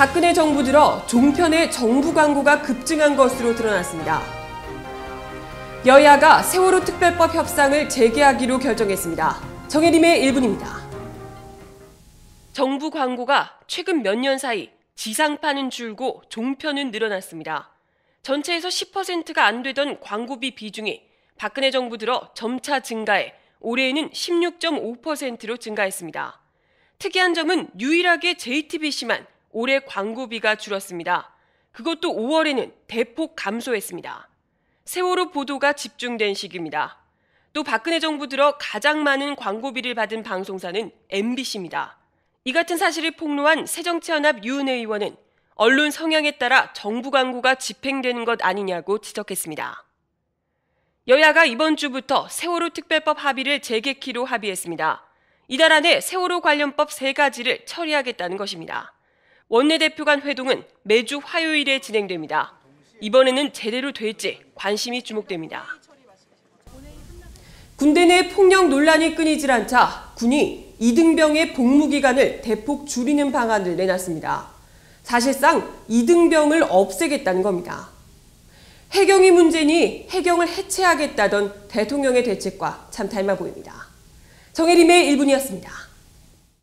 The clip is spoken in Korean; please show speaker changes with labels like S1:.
S1: 박근혜 정부 들어 종편의 정부 광고가 급증한 것으로 드러났습니다. 여야가 세월호 특별법 협상을 재개하기로 결정했습니다. 정혜림의 1분입니다. 정부 광고가 최근 몇 년 사이 지상파는 줄고 종편은 늘어났습니다. 전체에서 10%가 안 되던 광고비 비중이 박근혜 정부 들어 점차 증가해 올해에는 16.5%로 증가했습니다. 특이한 점은 유일하게 JTBC만 올해 광고비가 줄었습니다. 그것도 5월에는 대폭 감소했습니다. 세월호 보도가 집중된 시기입니다. 또 박근혜 정부 들어 가장 많은 광고비를 받은 방송사는 MBC입니다. 이 같은 사실을 폭로한 새정치연합 유은 의원은 언론 성향에 따라 정부 광고가 집행되는 것 아니냐고 지적했습니다. 여야가 이번 주부터 세월호 특별법 합의를 재개키로 합의했습니다. 이달 안에 세월호 관련법 3가지를 처리하겠다는 것입니다. 원내대표 간 회동은 매주 화요일에 진행됩니다. 이번에는 제대로 될지 관심이 주목됩니다. 군대 내 폭력 논란이 끊이질 않자 군이 이등병의 복무 기간을 대폭 줄이는 방안을 내놨습니다. 사실상 이등병을 없애겠다는 겁니다. 해경이 문제니 해경을 해체하겠다던 대통령의 대책과 참 닮아 보입니다. 정혜림의 1분이었습니다.